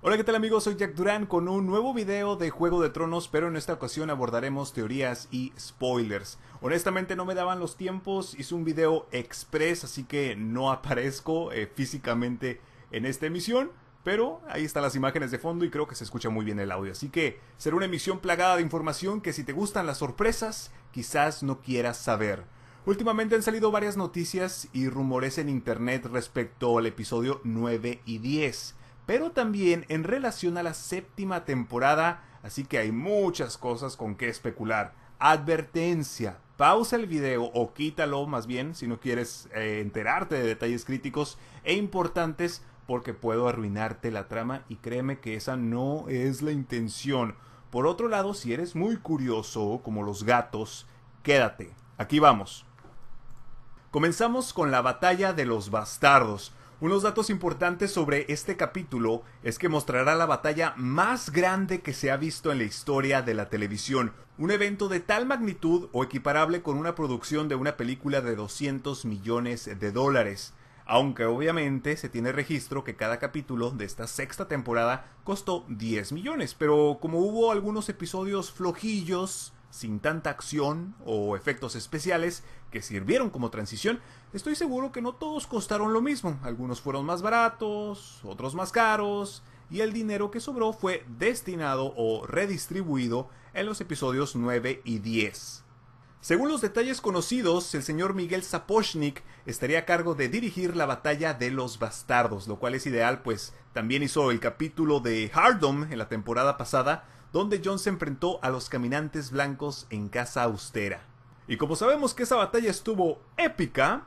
Hola, ¿qué tal amigos? Soy Jack Duran con un nuevo video de Juego de Tronos, pero en esta ocasión abordaremos teorías y spoilers. Honestamente no me daban los tiempos, hice un video express, así que no aparezco eh, físicamente en esta emisión, pero ahí están las imágenes de fondo y creo que se escucha muy bien el audio. Así que será una emisión plagada de información que si te gustan las sorpresas, quizás no quieras saber. Últimamente han salido varias noticias y rumores en internet respecto al episodio 9 y 10 pero también en relación a la séptima temporada, así que hay muchas cosas con que especular. Advertencia, pausa el video o quítalo más bien si no quieres eh, enterarte de detalles críticos e importantes porque puedo arruinarte la trama y créeme que esa no es la intención. Por otro lado, si eres muy curioso como los gatos, quédate. Aquí vamos. Comenzamos con la batalla de los bastardos. Unos datos importantes sobre este capítulo es que mostrará la batalla más grande que se ha visto en la historia de la televisión, un evento de tal magnitud o equiparable con una producción de una película de 200 millones de dólares, aunque obviamente se tiene registro que cada capítulo de esta sexta temporada costó 10 millones, pero como hubo algunos episodios flojillos, sin tanta acción o efectos especiales que sirvieron como transición, estoy seguro que no todos costaron lo mismo. Algunos fueron más baratos, otros más caros, y el dinero que sobró fue destinado o redistribuido en los episodios 9 y 10. Según los detalles conocidos, el señor Miguel Sapochnik estaría a cargo de dirigir la batalla de los bastardos, lo cual es ideal, pues también hizo el capítulo de Hardom en la temporada pasada, donde John se enfrentó a los caminantes blancos en casa austera. Y como sabemos que esa batalla estuvo épica,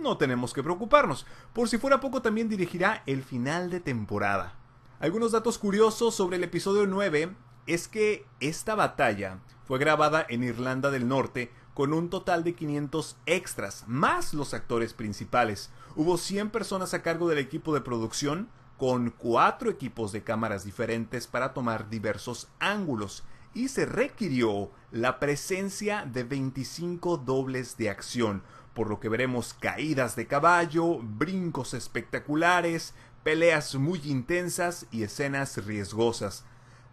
no tenemos que preocuparnos. Por si fuera poco también dirigirá el final de temporada. Algunos datos curiosos sobre el episodio 9 es que esta batalla fue grabada en Irlanda del Norte con un total de 500 extras, más los actores principales. Hubo 100 personas a cargo del equipo de producción, con cuatro equipos de cámaras diferentes para tomar diversos ángulos y se requirió la presencia de 25 dobles de acción, por lo que veremos caídas de caballo, brincos espectaculares, peleas muy intensas y escenas riesgosas.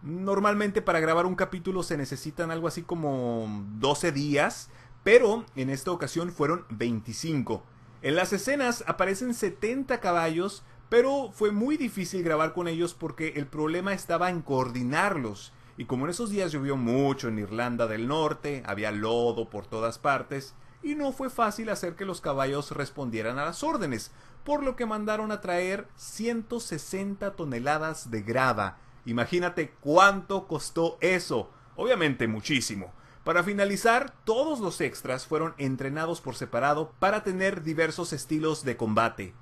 Normalmente para grabar un capítulo se necesitan algo así como 12 días, pero en esta ocasión fueron 25. En las escenas aparecen 70 caballos pero fue muy difícil grabar con ellos porque el problema estaba en coordinarlos. Y como en esos días llovió mucho en Irlanda del Norte, había lodo por todas partes, y no fue fácil hacer que los caballos respondieran a las órdenes, por lo que mandaron a traer 160 toneladas de grava. Imagínate cuánto costó eso. Obviamente muchísimo. Para finalizar, todos los extras fueron entrenados por separado para tener diversos estilos de combate.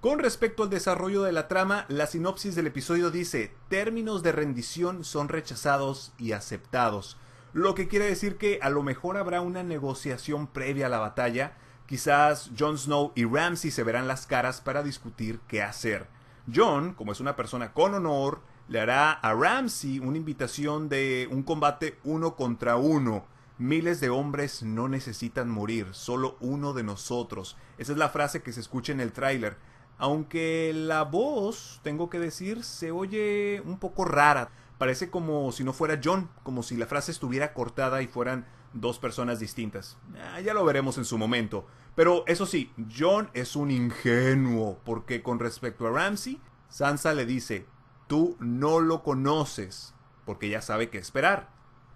Con respecto al desarrollo de la trama, la sinopsis del episodio dice, términos de rendición son rechazados y aceptados, lo que quiere decir que a lo mejor habrá una negociación previa a la batalla, quizás Jon Snow y Ramsay se verán las caras para discutir qué hacer. Jon, como es una persona con honor, le hará a Ramsay una invitación de un combate uno contra uno. Miles de hombres no necesitan morir, solo uno de nosotros. Esa es la frase que se escucha en el tráiler. Aunque la voz, tengo que decir, se oye un poco rara. Parece como si no fuera John, como si la frase estuviera cortada y fueran dos personas distintas. Ah, ya lo veremos en su momento. Pero eso sí, John es un ingenuo, porque con respecto a Ramsey, Sansa le dice, tú no lo conoces, porque ya sabe qué esperar.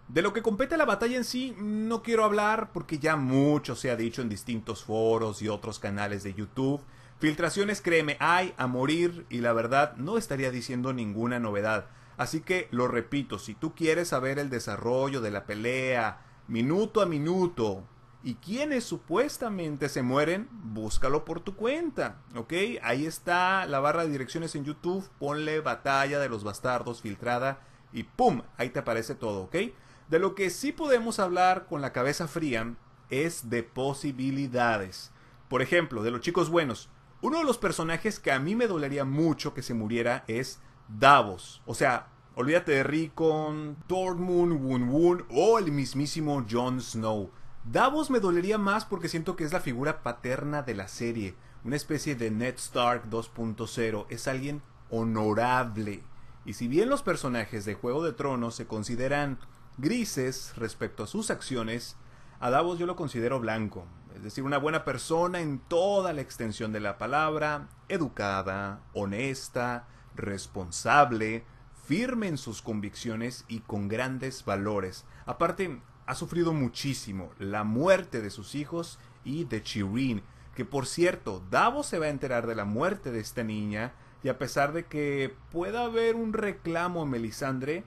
De lo que compete la batalla en sí, no quiero hablar porque ya mucho se ha dicho en distintos foros y otros canales de YouTube, Filtraciones, créeme, hay a morir y la verdad no estaría diciendo ninguna novedad. Así que lo repito, si tú quieres saber el desarrollo de la pelea, minuto a minuto, y quiénes supuestamente se mueren, búscalo por tu cuenta, ¿ok? Ahí está la barra de direcciones en YouTube, ponle batalla de los bastardos filtrada y ¡pum! Ahí te aparece todo, ¿ok? De lo que sí podemos hablar con la cabeza fría es de posibilidades. Por ejemplo, de los chicos buenos, uno de los personajes que a mí me dolería mucho que se muriera es Davos. O sea, olvídate de Rickon, Dortmund, Wun Wun o el mismísimo Jon Snow. Davos me dolería más porque siento que es la figura paterna de la serie, una especie de Ned Stark 2.0, es alguien honorable. Y si bien los personajes de Juego de Tronos se consideran grises respecto a sus acciones, a Davos yo lo considero blanco, es decir, una buena persona en toda la extensión de la palabra, educada, honesta, responsable, firme en sus convicciones y con grandes valores. Aparte, ha sufrido muchísimo la muerte de sus hijos y de Chirin, que por cierto, Davos se va a enterar de la muerte de esta niña, y a pesar de que pueda haber un reclamo a Melisandre,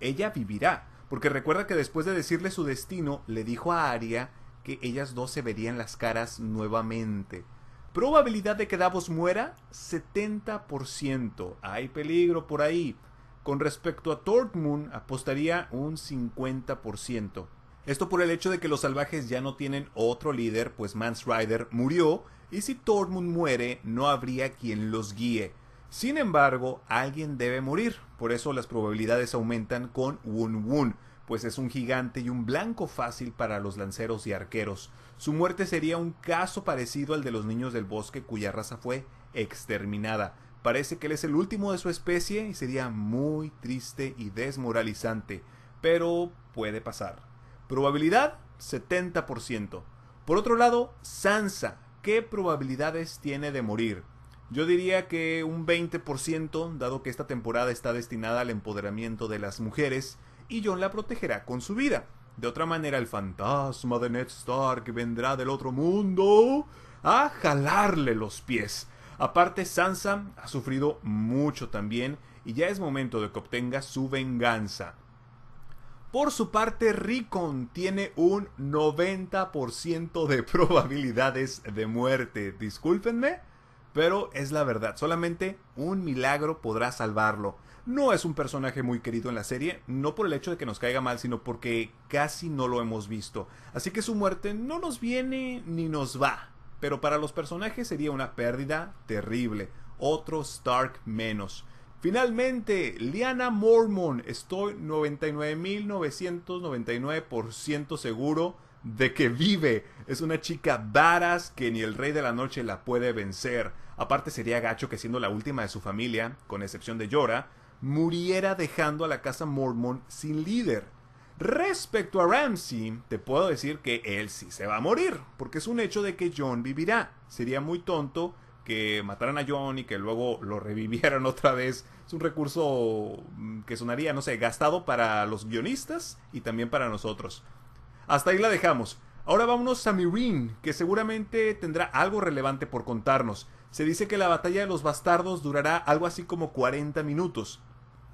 ella vivirá, porque recuerda que después de decirle su destino, le dijo a Aria que ellas dos se verían las caras nuevamente. Probabilidad de que Davos muera, 70%. Hay peligro por ahí. Con respecto a tormund apostaría un 50%. Esto por el hecho de que los salvajes ya no tienen otro líder, pues Mans Rider murió, y si tormund muere, no habría quien los guíe. Sin embargo, alguien debe morir, por eso las probabilidades aumentan con Wun Wun pues es un gigante y un blanco fácil para los lanceros y arqueros. Su muerte sería un caso parecido al de los niños del bosque cuya raza fue exterminada. Parece que él es el último de su especie y sería muy triste y desmoralizante, pero puede pasar. Probabilidad 70%. Por otro lado, Sansa, ¿qué probabilidades tiene de morir? Yo diría que un 20%, dado que esta temporada está destinada al empoderamiento de las mujeres, y John la protegerá con su vida. De otra manera, el fantasma de Ned Stark vendrá del otro mundo a jalarle los pies. Aparte, Sansa ha sufrido mucho también y ya es momento de que obtenga su venganza. Por su parte, Rickon tiene un 90% de probabilidades de muerte. Discúlpenme, pero es la verdad. Solamente un milagro podrá salvarlo no es un personaje muy querido en la serie, no por el hecho de que nos caiga mal, sino porque casi no lo hemos visto. Así que su muerte no nos viene ni nos va, pero para los personajes sería una pérdida terrible, otro Stark menos. Finalmente, Liana Mormon, estoy 99.999% seguro de que vive. Es una chica varas que ni el rey de la noche la puede vencer. Aparte sería gacho que siendo la última de su familia, con excepción de Yora, muriera dejando a la casa mormon sin líder. Respecto a Ramsey, te puedo decir que él sí se va a morir, porque es un hecho de que John vivirá. Sería muy tonto que mataran a John y que luego lo revivieran otra vez. Es un recurso mm, que sonaría, no sé, gastado para los guionistas y también para nosotros. Hasta ahí la dejamos. Ahora vámonos a Mirin, que seguramente tendrá algo relevante por contarnos. Se dice que la batalla de los bastardos durará algo así como 40 minutos.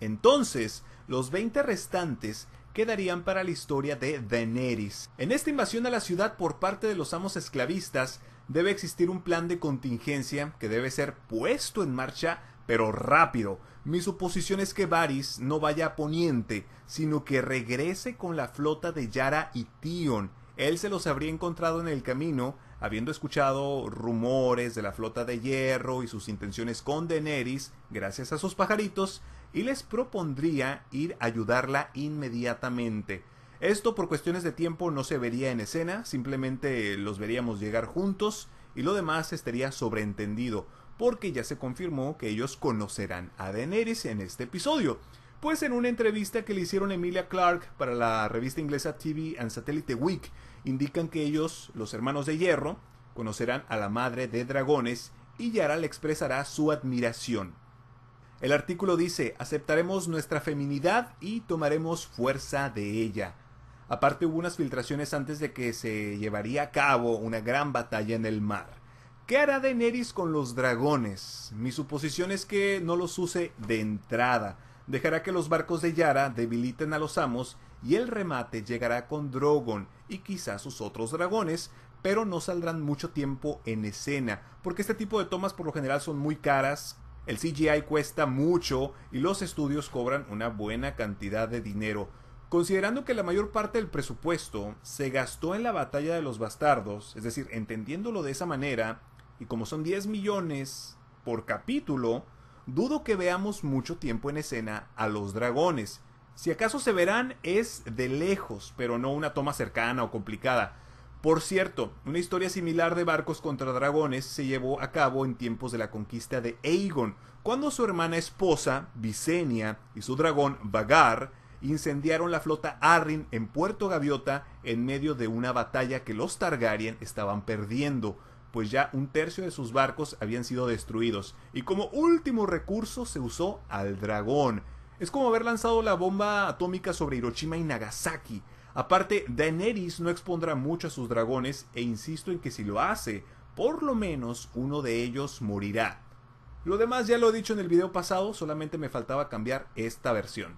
Entonces, los 20 restantes quedarían para la historia de Daenerys. En esta invasión a la ciudad por parte de los amos esclavistas, debe existir un plan de contingencia que debe ser puesto en marcha, pero rápido. Mi suposición es que Varys no vaya a Poniente, sino que regrese con la flota de Yara y Tion. Él se los habría encontrado en el camino, habiendo escuchado rumores de la flota de hierro y sus intenciones con Daenerys, gracias a sus pajaritos, y les propondría ir a ayudarla inmediatamente. Esto por cuestiones de tiempo no se vería en escena, simplemente los veríamos llegar juntos y lo demás estaría sobreentendido, porque ya se confirmó que ellos conocerán a Daenerys en este episodio. Pues en una entrevista que le hicieron Emilia Clark para la revista inglesa TV and Satellite Week, indican que ellos, los hermanos de hierro, conocerán a la madre de dragones y Yara le expresará su admiración. El artículo dice, aceptaremos nuestra feminidad y tomaremos fuerza de ella. Aparte hubo unas filtraciones antes de que se llevaría a cabo una gran batalla en el mar. ¿Qué hará Daenerys con los dragones? Mi suposición es que no los use de entrada. Dejará que los barcos de Yara debiliten a los amos y el remate llegará con Drogon y quizás sus otros dragones, pero no saldrán mucho tiempo en escena, porque este tipo de tomas por lo general son muy caras, el CGI cuesta mucho y los estudios cobran una buena cantidad de dinero. Considerando que la mayor parte del presupuesto se gastó en la batalla de los bastardos, es decir, entendiéndolo de esa manera, y como son 10 millones por capítulo, dudo que veamos mucho tiempo en escena a los dragones. Si acaso se verán es de lejos, pero no una toma cercana o complicada. Por cierto, una historia similar de barcos contra dragones se llevó a cabo en tiempos de la conquista de Aegon, cuando su hermana esposa, Visenya, y su dragón, Vagar, incendiaron la flota Arryn en Puerto Gaviota en medio de una batalla que los Targaryen estaban perdiendo, pues ya un tercio de sus barcos habían sido destruidos, y como último recurso se usó al dragón. Es como haber lanzado la bomba atómica sobre Hiroshima y Nagasaki, Aparte, Daenerys no expondrá mucho a sus dragones e insisto en que si lo hace, por lo menos uno de ellos morirá. Lo demás ya lo he dicho en el video pasado, solamente me faltaba cambiar esta versión.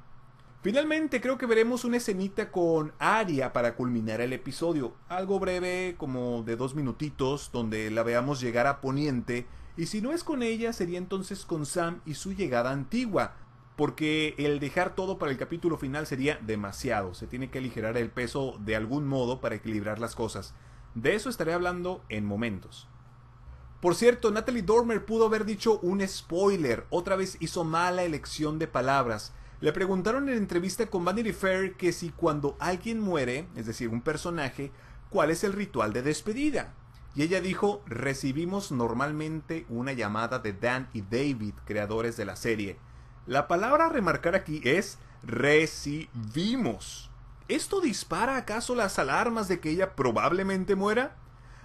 Finalmente creo que veremos una escenita con Aria para culminar el episodio, algo breve como de dos minutitos donde la veamos llegar a Poniente y si no es con ella sería entonces con Sam y su llegada antigua, porque el dejar todo para el capítulo final sería demasiado. Se tiene que aligerar el peso de algún modo para equilibrar las cosas. De eso estaré hablando en momentos. Por cierto, Natalie Dormer pudo haber dicho un spoiler. Otra vez hizo mala elección de palabras. Le preguntaron en entrevista con Vanity Fair que si cuando alguien muere, es decir, un personaje, ¿cuál es el ritual de despedida? Y ella dijo, recibimos normalmente una llamada de Dan y David, creadores de la serie. La palabra a remarcar aquí es recibimos. ¿Esto dispara acaso las alarmas de que ella probablemente muera?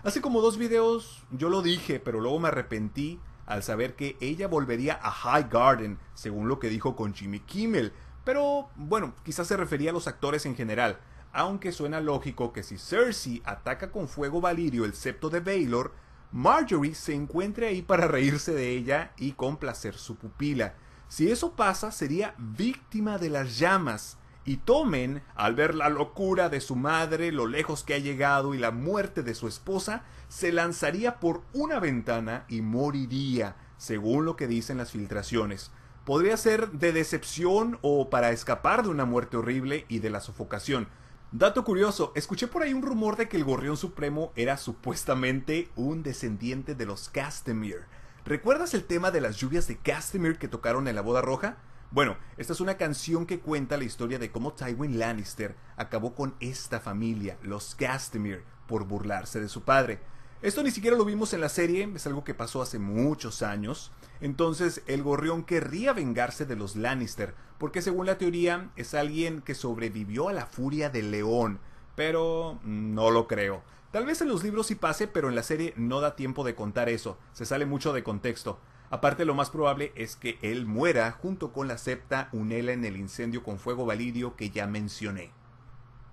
Hace como dos videos yo lo dije, pero luego me arrepentí al saber que ella volvería a High Garden, según lo que dijo con Jimmy Kimmel. Pero bueno, quizás se refería a los actores en general, aunque suena lógico que si Cersei ataca con fuego valirio el septo de Baylor, Marjorie se encuentre ahí para reírse de ella y complacer su pupila. Si eso pasa, sería víctima de las llamas. Y Tomen, al ver la locura de su madre, lo lejos que ha llegado y la muerte de su esposa, se lanzaría por una ventana y moriría, según lo que dicen las filtraciones. Podría ser de decepción o para escapar de una muerte horrible y de la sofocación. Dato curioso, escuché por ahí un rumor de que el Gorrión Supremo era supuestamente un descendiente de los Castemir ¿Recuerdas el tema de las lluvias de Castamere que tocaron en la boda roja? Bueno, esta es una canción que cuenta la historia de cómo Tywin Lannister acabó con esta familia, los Castamere, por burlarse de su padre. Esto ni siquiera lo vimos en la serie, es algo que pasó hace muchos años. Entonces, el gorrión querría vengarse de los Lannister, porque según la teoría es alguien que sobrevivió a la furia del león, pero no lo creo. Tal vez en los libros sí pase, pero en la serie no da tiempo de contar eso, se sale mucho de contexto. Aparte, lo más probable es que él muera junto con la septa Unela en el incendio con fuego validio que ya mencioné.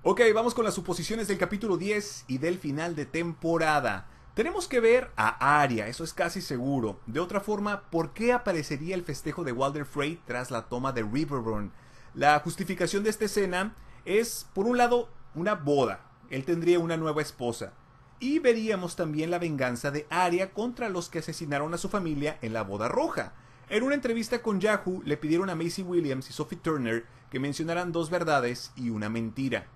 Ok, vamos con las suposiciones del capítulo 10 y del final de temporada. Tenemos que ver a Arya, eso es casi seguro. De otra forma, ¿por qué aparecería el festejo de Walder Frey tras la toma de Riverburn? La justificación de esta escena es, por un lado, una boda, él tendría una nueva esposa. Y veríamos también la venganza de Arya contra los que asesinaron a su familia en la boda roja. En una entrevista con Yahoo le pidieron a Macy Williams y Sophie Turner que mencionaran dos verdades y una mentira.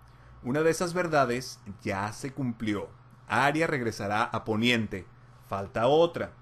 Una de esas verdades ya se cumplió. Arya regresará a Poniente. Falta otra.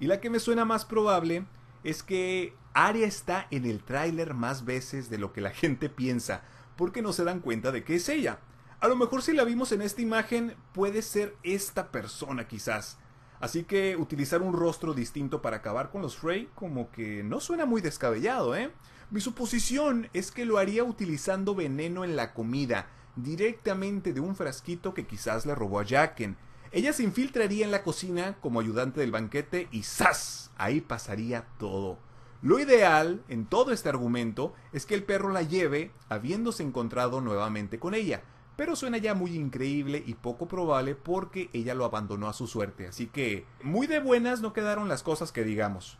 Y la que me suena más probable es que Arya está en el tráiler más veces de lo que la gente piensa, porque no se dan cuenta de que es ella. A lo mejor si la vimos en esta imagen, puede ser esta persona quizás. Así que utilizar un rostro distinto para acabar con los Frey como que no suena muy descabellado, ¿eh? Mi suposición es que lo haría utilizando veneno en la comida, directamente de un frasquito que quizás le robó a Jacken. Ella se infiltraría en la cocina como ayudante del banquete y ¡zas! Ahí pasaría todo. Lo ideal en todo este argumento es que el perro la lleve habiéndose encontrado nuevamente con ella, pero suena ya muy increíble y poco probable porque ella lo abandonó a su suerte, así que muy de buenas no quedaron las cosas que digamos.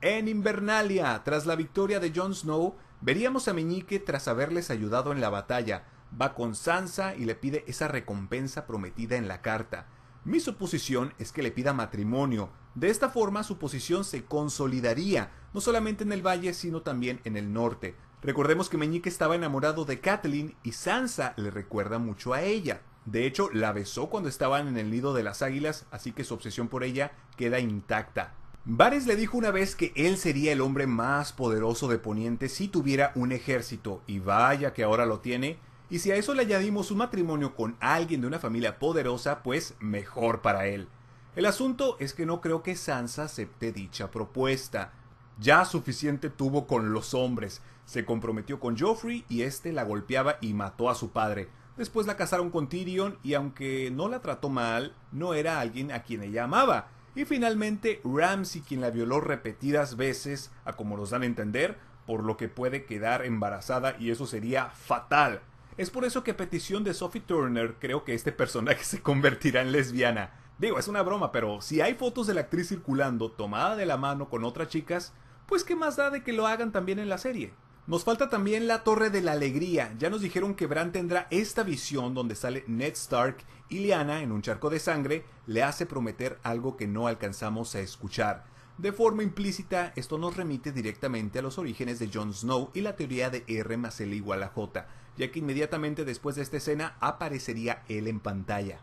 En Invernalia, tras la victoria de Jon Snow, veríamos a Meñique tras haberles ayudado en la batalla, va con Sansa y le pide esa recompensa prometida en la carta. Mi suposición es que le pida matrimonio. De esta forma su posición se consolidaría, no solamente en el valle, sino también en el norte, Recordemos que Meñique estaba enamorado de Kathleen y Sansa le recuerda mucho a ella. De hecho, la besó cuando estaban en el nido de las águilas, así que su obsesión por ella queda intacta. Varys le dijo una vez que él sería el hombre más poderoso de Poniente si tuviera un ejército, y vaya que ahora lo tiene, y si a eso le añadimos un matrimonio con alguien de una familia poderosa, pues mejor para él. El asunto es que no creo que Sansa acepte dicha propuesta. Ya suficiente tuvo con los hombres, se comprometió con Joffrey y este la golpeaba y mató a su padre. Después la casaron con Tyrion y aunque no la trató mal, no era alguien a quien ella amaba. Y finalmente Ramsey quien la violó repetidas veces, a como nos dan a entender, por lo que puede quedar embarazada y eso sería fatal. Es por eso que a petición de Sophie Turner creo que este personaje se convertirá en lesbiana. Digo, es una broma, pero si hay fotos de la actriz circulando tomada de la mano con otras chicas, pues qué más da de que lo hagan también en la serie. Nos falta también la Torre de la Alegría. Ya nos dijeron que Bran tendrá esta visión donde sale Ned Stark y Lyanna en un charco de sangre le hace prometer algo que no alcanzamos a escuchar. De forma implícita, esto nos remite directamente a los orígenes de Jon Snow y la teoría de R más L igual a J, ya que inmediatamente después de esta escena aparecería él en pantalla.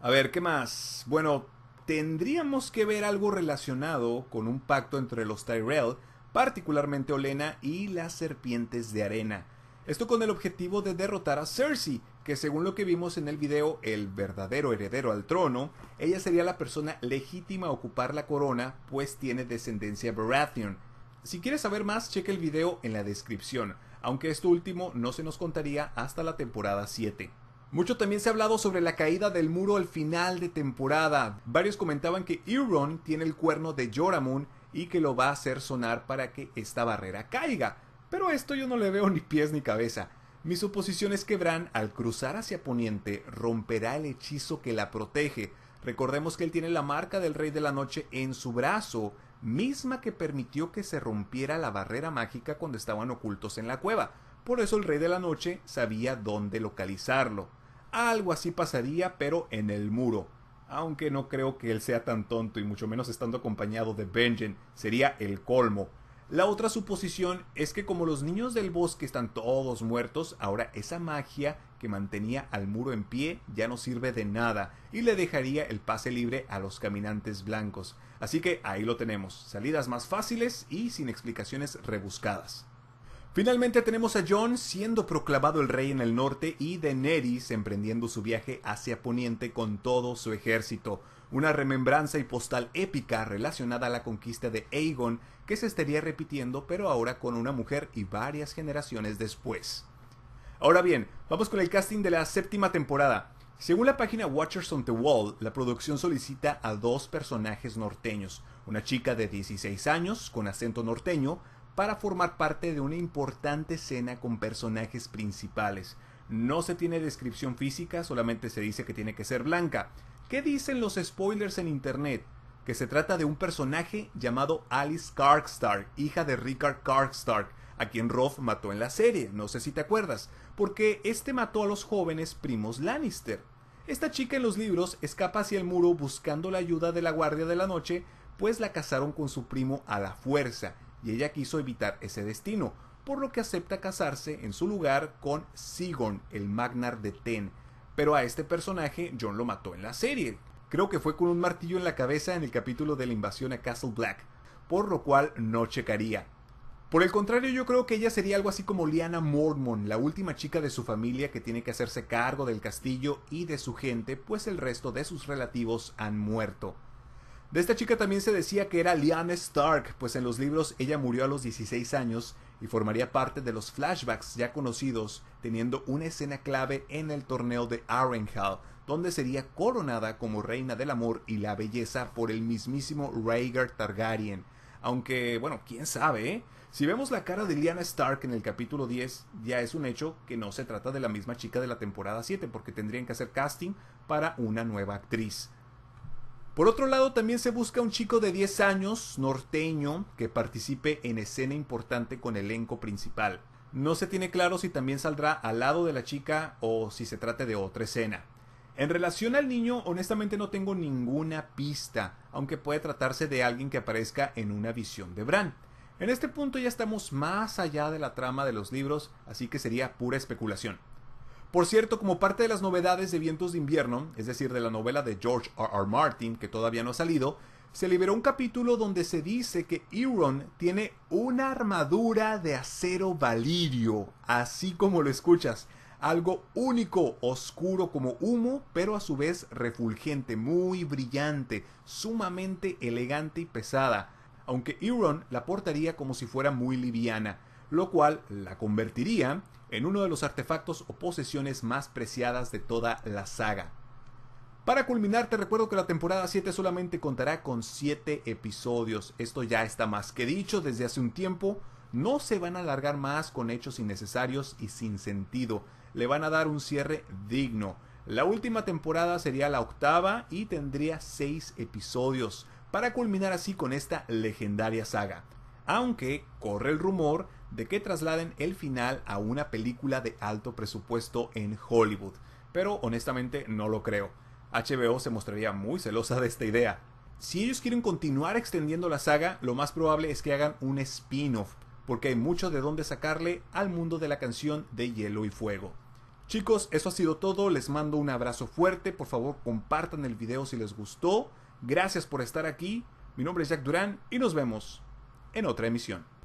A ver, ¿qué más? Bueno, tendríamos que ver algo relacionado con un pacto entre los Tyrell particularmente Olena y las serpientes de arena. Esto con el objetivo de derrotar a Cersei, que según lo que vimos en el video El verdadero heredero al trono, ella sería la persona legítima a ocupar la corona, pues tiene descendencia Baratheon. Si quieres saber más, cheque el video en la descripción, aunque esto último no se nos contaría hasta la temporada 7. Mucho también se ha hablado sobre la caída del muro al final de temporada. Varios comentaban que Euron tiene el cuerno de Joramun y que lo va a hacer sonar para que esta barrera caiga. Pero esto yo no le veo ni pies ni cabeza. Mi suposición es que Bran, al cruzar hacia Poniente, romperá el hechizo que la protege. Recordemos que él tiene la marca del Rey de la Noche en su brazo, misma que permitió que se rompiera la barrera mágica cuando estaban ocultos en la cueva. Por eso el Rey de la Noche sabía dónde localizarlo. Algo así pasaría, pero en el muro aunque no creo que él sea tan tonto y mucho menos estando acompañado de Benjen, sería el colmo. La otra suposición es que como los niños del bosque están todos muertos, ahora esa magia que mantenía al muro en pie ya no sirve de nada y le dejaría el pase libre a los caminantes blancos. Así que ahí lo tenemos, salidas más fáciles y sin explicaciones rebuscadas. Finalmente tenemos a John siendo proclamado el rey en el norte y Daenerys emprendiendo su viaje hacia Poniente con todo su ejército, una remembranza y postal épica relacionada a la conquista de Aegon que se estaría repitiendo pero ahora con una mujer y varias generaciones después. Ahora bien, vamos con el casting de la séptima temporada. Según la página Watchers on the Wall, la producción solicita a dos personajes norteños, una chica de 16 años con acento norteño, para formar parte de una importante escena con personajes principales. No se tiene descripción física, solamente se dice que tiene que ser blanca. ¿Qué dicen los spoilers en internet? Que se trata de un personaje llamado Alice Karkstark, hija de Richard Karkstark, a quien Roth mató en la serie, no sé si te acuerdas, porque este mató a los jóvenes primos Lannister. Esta chica en los libros escapa hacia el muro buscando la ayuda de la Guardia de la Noche, pues la casaron con su primo a la fuerza, y ella quiso evitar ese destino, por lo que acepta casarse en su lugar con Sigon, el Magnar de Ten. Pero a este personaje John lo mató en la serie. Creo que fue con un martillo en la cabeza en el capítulo de la invasión a Castle Black, por lo cual no checaría. Por el contrario, yo creo que ella sería algo así como Liana Mormon, la última chica de su familia que tiene que hacerse cargo del castillo y de su gente, pues el resto de sus relativos han muerto. De esta chica también se decía que era Lyanna Stark, pues en los libros ella murió a los 16 años y formaría parte de los flashbacks ya conocidos, teniendo una escena clave en el torneo de Harrenhal, donde sería coronada como reina del amor y la belleza por el mismísimo Rhaegar Targaryen. Aunque, bueno, quién sabe, ¿eh? Si vemos la cara de Lyanna Stark en el capítulo 10, ya es un hecho que no se trata de la misma chica de la temporada 7, porque tendrían que hacer casting para una nueva actriz. Por otro lado, también se busca un chico de 10 años, norteño, que participe en escena importante con elenco principal. No se tiene claro si también saldrá al lado de la chica o si se trate de otra escena. En relación al niño, honestamente no tengo ninguna pista, aunque puede tratarse de alguien que aparezca en una visión de Bran. En este punto ya estamos más allá de la trama de los libros, así que sería pura especulación. Por cierto, como parte de las novedades de Vientos de Invierno, es decir, de la novela de George R. R. Martin, que todavía no ha salido, se liberó un capítulo donde se dice que Euron tiene una armadura de acero valirio, así como lo escuchas. Algo único, oscuro como humo, pero a su vez refulgente, muy brillante, sumamente elegante y pesada, aunque Euron la portaría como si fuera muy liviana, lo cual la convertiría en uno de los artefactos o posesiones más preciadas de toda la saga. Para culminar, te recuerdo que la temporada 7 solamente contará con 7 episodios. Esto ya está más que dicho desde hace un tiempo. No se van a alargar más con hechos innecesarios y sin sentido. Le van a dar un cierre digno. La última temporada sería la octava y tendría 6 episodios, para culminar así con esta legendaria saga. Aunque corre el rumor de que trasladen el final a una película de alto presupuesto en Hollywood, pero honestamente no lo creo. HBO se mostraría muy celosa de esta idea. Si ellos quieren continuar extendiendo la saga, lo más probable es que hagan un spin-off, porque hay mucho de donde sacarle al mundo de la canción de Hielo y Fuego. Chicos, eso ha sido todo, les mando un abrazo fuerte, por favor compartan el video si les gustó, gracias por estar aquí, mi nombre es Jack Durán y nos vemos en otra emisión.